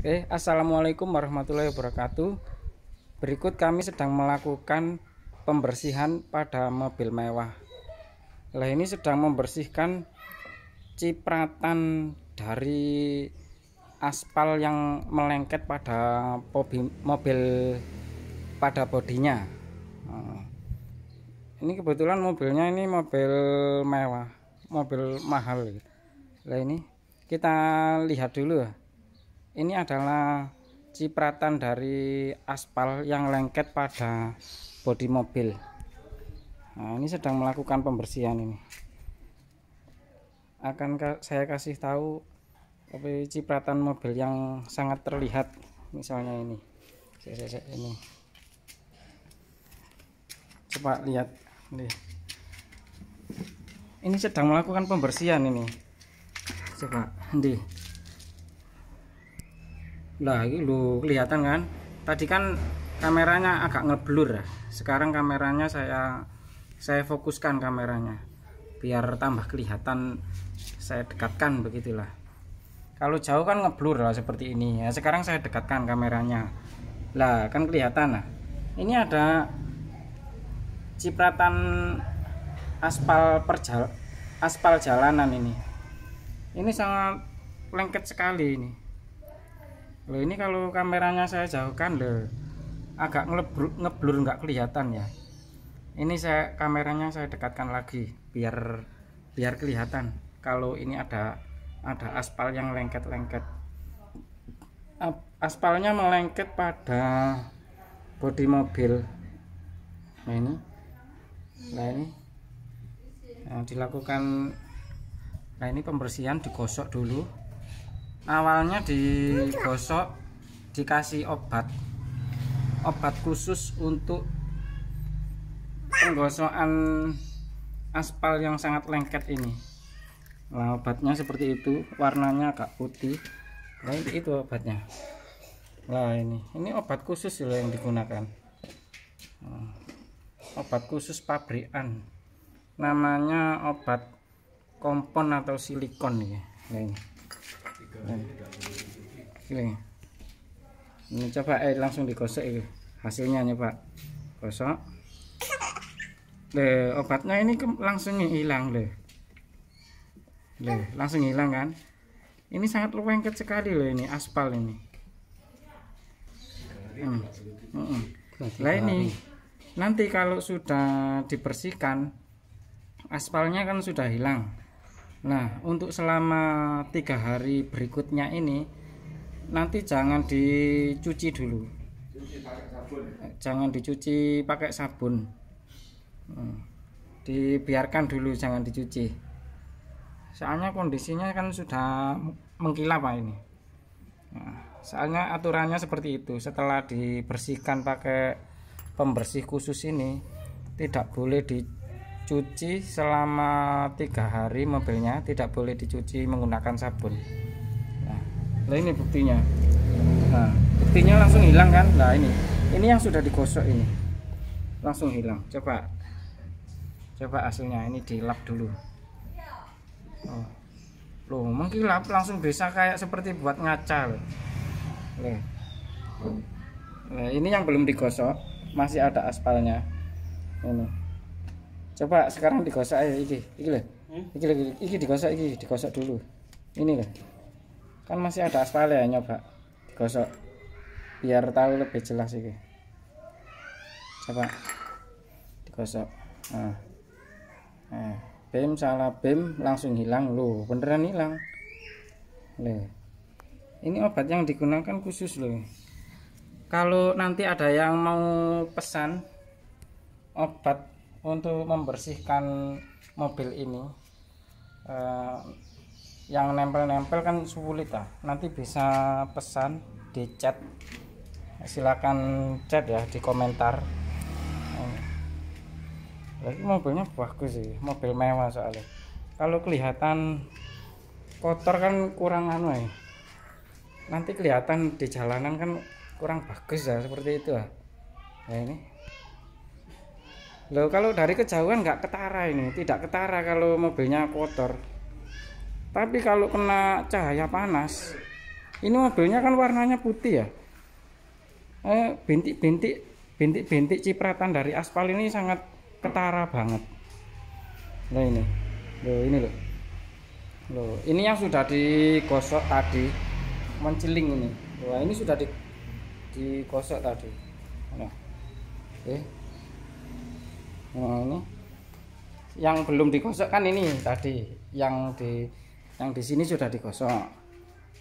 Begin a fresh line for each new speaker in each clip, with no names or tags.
Oke, Assalamualaikum warahmatullahi wabarakatuh. Berikut kami sedang melakukan pembersihan pada mobil mewah. Lah ini sedang membersihkan cipratan dari aspal yang melengket pada mobil pada bodinya. Hmm. Ini kebetulan mobilnya ini mobil mewah, mobil mahal. Lah ini kita lihat dulu ya ini adalah cipratan dari aspal yang lengket pada bodi mobil nah ini sedang melakukan pembersihan ini akan saya kasih tahu tapi cipratan mobil yang sangat terlihat misalnya ini ini coba lihat ini ini sedang melakukan pembersihan ini coba nih lah ini lo kelihatan kan tadi kan kameranya agak ngeblur ya sekarang kameranya saya saya fokuskan kameranya biar tambah kelihatan saya dekatkan begitulah kalau jauh kan ngeblur lah seperti ini ya sekarang saya dekatkan kameranya lah kan kelihatan nah ini ada cipratan aspal perjal aspal jalanan ini ini sangat lengket sekali ini loh ini kalau kameranya saya jauhkan loh agak ngeblur ngeblur nggak kelihatan ya ini saya kameranya saya dekatkan lagi biar biar kelihatan kalau ini ada ada aspal yang lengket-lengket aspalnya melengket pada bodi mobil nah ini nah ini nah, dilakukan nah ini pembersihan digosok dulu awalnya digosok dikasih obat obat khusus untuk penggosokan aspal yang sangat lengket ini nah obatnya seperti itu warnanya agak putih nah itu obatnya nah ini ini obat khusus loh yang digunakan nah, obat khusus pabrikan namanya obat kompon atau silikon ya nah ini ini. ini coba eh langsung digosok ini hasilnya nih pak gosok deh obatnya ini langsung hilang deh deh langsung hilang kan ini sangat lengket sekali loh ini aspal ini hmm. Hmm. lah ini nanti kalau sudah dibersihkan aspalnya kan sudah hilang Nah, untuk selama tiga hari berikutnya ini nanti jangan dicuci dulu. Jangan dicuci pakai sabun. Hmm. Dibiarkan dulu, jangan dicuci. Soalnya kondisinya kan sudah mengkilap pak ini. Nah, soalnya aturannya seperti itu. Setelah dibersihkan pakai pembersih khusus ini, tidak boleh dicuci cuci selama tiga hari mobilnya tidak boleh dicuci menggunakan sabun nah, ini buktinya nah buktinya langsung hilang kan nah ini ini yang sudah digosok ini langsung hilang coba coba hasilnya ini dilap dulu oh. loh mengkilap langsung bisa kayak seperti buat ngaca Loh. Nah, ini yang belum digosok masih ada aspalnya ini Coba sekarang digosok aja iki, iki lah, Hmm? Iki lho, iki digosok iki, digosok dulu. Ini lah, Kan masih ada aspal ya nyoba. gosok, biar tahu lebih jelas iki. Coba digosok. Nah. Nah, BIM salah BIM langsung hilang loh, beneran hilang. Loh. Ini obat yang digunakan khusus loh kalau nanti ada yang mau pesan obat untuk membersihkan mobil ini eh, yang nempel-nempel kan sulit lah nanti bisa pesan di chat silahkan chat ya di komentar lagi mobilnya bagus sih mobil mewah soalnya kalau kelihatan kotor kan kurang anu ya nanti kelihatan di jalanan kan kurang bagus ya seperti itu ya nah, ini Loh, kalau dari kejauhan nggak ketara ini, tidak ketara kalau mobilnya kotor. Tapi kalau kena cahaya panas, ini mobilnya kan warnanya putih ya. Eh, bintik-bintik, bintik-bintik cipratan dari aspal ini sangat ketara banget. Nah ini, loh ini loh. Loh, ini yang sudah digosok tadi, menciling ini. Wah, ini sudah di, digosok tadi. Nah. Oke. Eh ini yang belum digosok kan ini tadi yang di yang di sini sudah digosok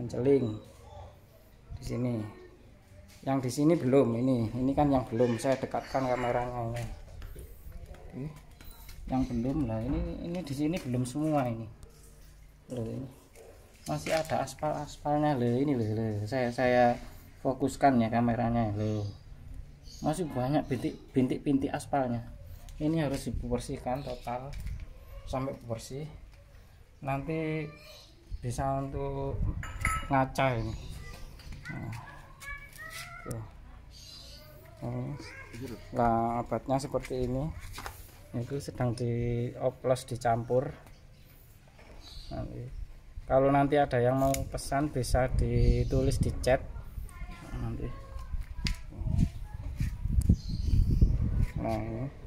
menceling di sini yang di sini belum ini ini kan yang belum saya dekatkan kameranya ini yang belum lah ini ini di sini belum semua ini loh ini masih ada aspal aspalnya loh ini loh, loh. saya saya fokuskan ya kameranya loh masih banyak bintik bintik bintik aspalnya ini harus dibersihkan total sampai bersih nanti bisa untuk ngaca nah, ini nah, obatnya seperti ini itu sedang dioplos dicampur nanti kalau nanti ada yang mau pesan bisa ditulis di chat nanti nah ini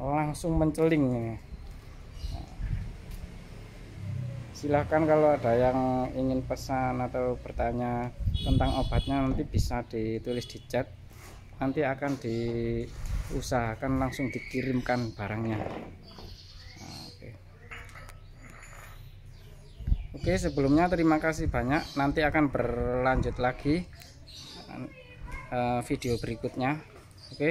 langsung menceling silahkan kalau ada yang ingin pesan atau bertanya tentang obatnya nanti bisa ditulis di chat nanti akan diusahakan langsung dikirimkan barangnya oke sebelumnya terima kasih banyak nanti akan berlanjut lagi eh, video berikutnya oke